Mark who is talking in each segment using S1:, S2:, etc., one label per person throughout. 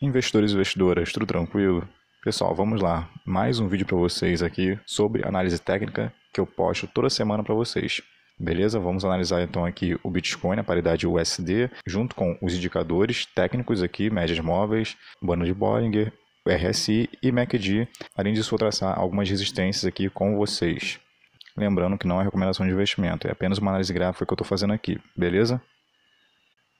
S1: Investidores e investidoras, tudo tranquilo? Pessoal, vamos lá. Mais um vídeo para vocês aqui sobre análise técnica que eu posto toda semana para vocês. Beleza? Vamos analisar então aqui o Bitcoin, a paridade USD, junto com os indicadores técnicos aqui, médias móveis, banda de Bollinger, RSI e MACD. Além disso, vou traçar algumas resistências aqui com vocês. Lembrando que não é recomendação de investimento, é apenas uma análise gráfica que eu estou fazendo aqui, beleza?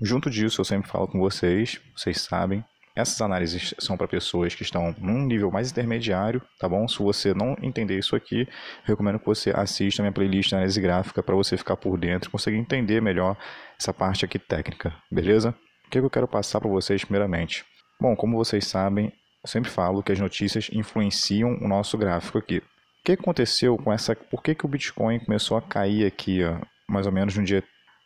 S1: Junto disso, eu sempre falo com vocês, vocês sabem, essas análises são para pessoas que estão num nível mais intermediário, tá bom? Se você não entender isso aqui, recomendo que você assista a minha playlist de análise gráfica para você ficar por dentro, conseguir entender melhor essa parte aqui técnica, beleza? O que, é que eu quero passar para vocês primeiramente? Bom, como vocês sabem, eu sempre falo que as notícias influenciam o nosso gráfico aqui. O que aconteceu com essa. Por que, que o Bitcoin começou a cair aqui, ó, mais ou menos no dia.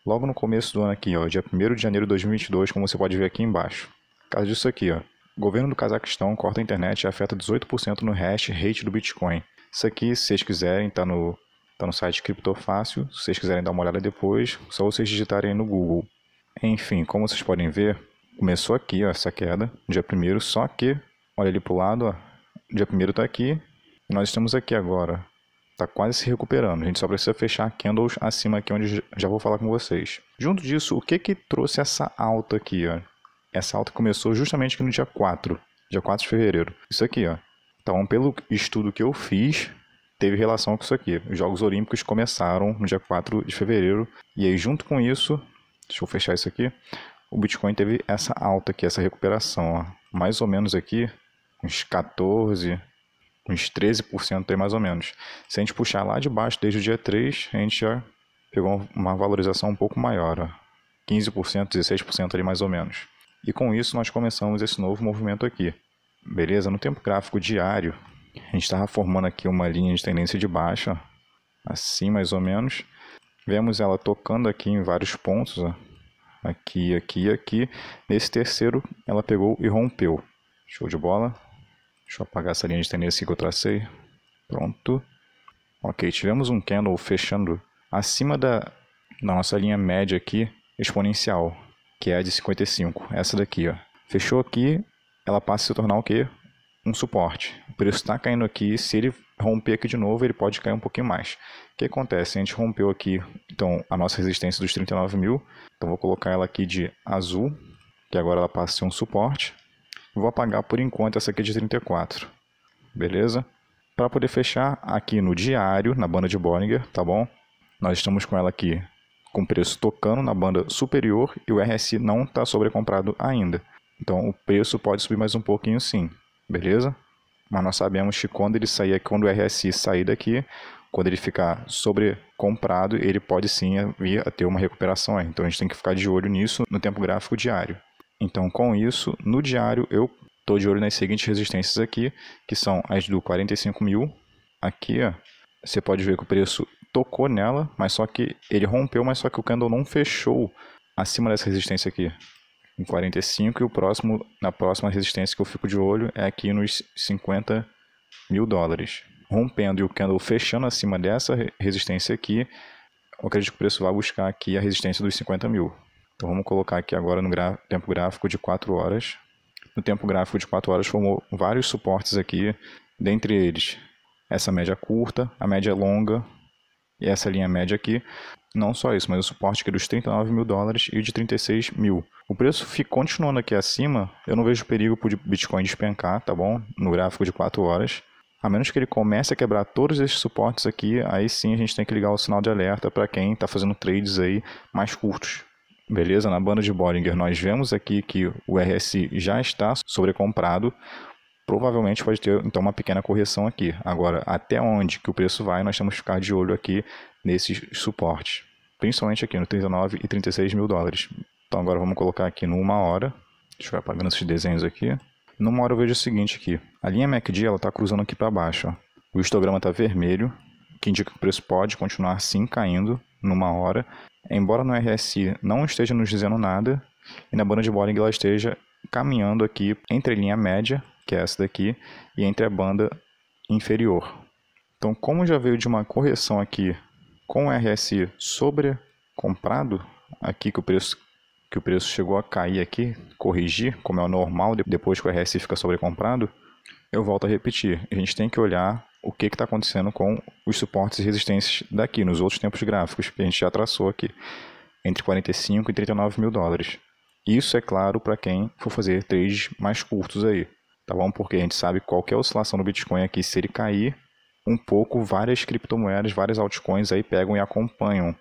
S1: Logo no começo do ano aqui, ó, dia 1 de janeiro de 2022, como você pode ver aqui embaixo causa disso aqui, ó. O governo do Cazaquistão corta a internet e afeta 18% no hash rate do Bitcoin. Isso aqui, se vocês quiserem, tá no, tá no site Criptofácil. Se vocês quiserem dar uma olhada depois, só vocês digitarem no Google. Enfim, como vocês podem ver, começou aqui ó, essa queda, dia 1 só que, olha ali pro lado, ó, dia 1 tá aqui, nós estamos aqui agora. tá quase se recuperando, a gente só precisa fechar candles acima aqui, onde já vou falar com vocês. Junto disso, o que que trouxe essa alta aqui? Ó? Essa alta começou justamente aqui no dia 4, dia 4 de fevereiro. Isso aqui, ó. Então, pelo estudo que eu fiz, teve relação com isso aqui. Os Jogos Olímpicos começaram no dia 4 de fevereiro. E aí, junto com isso, deixa eu fechar isso aqui, o Bitcoin teve essa alta aqui, essa recuperação, ó. Mais ou menos aqui, uns 14, uns 13% aí mais ou menos. Se a gente puxar lá de baixo desde o dia 3, a gente já pegou uma valorização um pouco maior, ó. 15%, 16% ali mais ou menos. E com isso nós começamos esse novo movimento aqui. Beleza? No tempo gráfico diário, a gente estava formando aqui uma linha de tendência de baixa, assim mais ou menos. Vemos ela tocando aqui em vários pontos, ó. aqui, aqui e aqui. Nesse terceiro, ela pegou e rompeu. Show de bola. Deixa eu apagar essa linha de tendência que eu tracei. Pronto. Ok, tivemos um candle fechando acima da, da nossa linha média aqui, exponencial que é a de 55, essa daqui, ó. Fechou aqui, ela passa a se tornar o quê? Um suporte. O preço está caindo aqui, se ele romper aqui de novo, ele pode cair um pouquinho mais. O que acontece? A gente rompeu aqui, então, a nossa resistência dos 39 mil. Então, vou colocar ela aqui de azul, que agora ela passa a ser um suporte. Vou apagar, por enquanto, essa aqui de 34. Beleza? Para poder fechar aqui no diário, na banda de Bollinger, tá bom? Nós estamos com ela aqui com preço tocando na banda superior e o RSI não está sobrecomprado ainda. Então o preço pode subir mais um pouquinho sim, beleza? Mas nós sabemos que quando ele sair, quando o RSI sair daqui, quando ele ficar sobrecomprado, ele pode sim vir a ter uma recuperação. Aí. Então a gente tem que ficar de olho nisso no tempo gráfico diário. Então com isso, no diário eu estou de olho nas seguintes resistências aqui, que são as do 45 mil. Aqui ó, você pode ver que o preço tocou nela, mas só que ele rompeu, mas só que o candle não fechou acima dessa resistência aqui, em 45, e o próximo, na próxima resistência que eu fico de olho é aqui nos 50 mil dólares. Rompendo e o candle fechando acima dessa resistência aqui, eu acredito que o preço vai buscar aqui a resistência dos 50 mil. Então vamos colocar aqui agora no tempo gráfico de 4 horas. No tempo gráfico de 4 horas formou vários suportes aqui, dentre eles essa média curta, a média longa, e essa linha média aqui, não só isso, mas o suporte aqui dos 39 mil dólares e de 36 mil. O preço fica continuando aqui acima, eu não vejo perigo para o Bitcoin despencar, tá bom? No gráfico de 4 horas. A menos que ele comece a quebrar todos esses suportes aqui, aí sim a gente tem que ligar o sinal de alerta para quem está fazendo trades aí mais curtos. Beleza? Na banda de Bollinger nós vemos aqui que o RSI já está sobrecomprado, provavelmente pode ter então uma pequena correção aqui. Agora, até onde que o preço vai, nós temos que ficar de olho aqui nesses suportes, principalmente aqui no 39 e 36 mil dólares. Então agora vamos colocar aqui no uma hora, deixa eu apagando esses desenhos aqui. Numa hora eu vejo o seguinte aqui, a linha MACD ela está cruzando aqui para baixo, ó. o histograma está vermelho, que indica que o preço pode continuar sim caindo numa hora, embora no RSI não esteja nos dizendo nada, e na banda de Bollinger ela esteja caminhando aqui entre linha média que é essa daqui, e entre a banda inferior. Então, como já veio de uma correção aqui com o RSI sobre comprado, aqui que o preço que o preço chegou a cair aqui, corrigir, como é o normal, depois que o RSI fica sobrecomprado, eu volto a repetir, a gente tem que olhar o que está acontecendo com os suportes e resistências daqui, nos outros tempos gráficos, que a gente já traçou aqui, entre 45 e 39 mil dólares. Isso é claro para quem for fazer trades mais curtos aí tá bom? Porque a gente sabe que qualquer é oscilação do Bitcoin aqui, se ele cair um pouco, várias criptomoedas, várias altcoins aí pegam e acompanham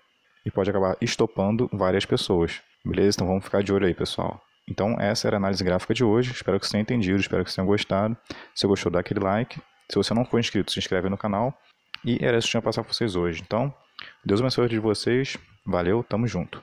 S1: e pode acabar estopando várias pessoas. Beleza? Então vamos ficar de olho aí, pessoal. Então essa era a análise gráfica de hoje. Espero que vocês tenham entendido, espero que vocês tenham gostado. Se gostou, dá aquele like. Se você não for inscrito, se inscreve no canal. E era isso que eu tinha a passar para vocês hoje. Então, Deus abençoe de vocês. Valeu, tamo junto.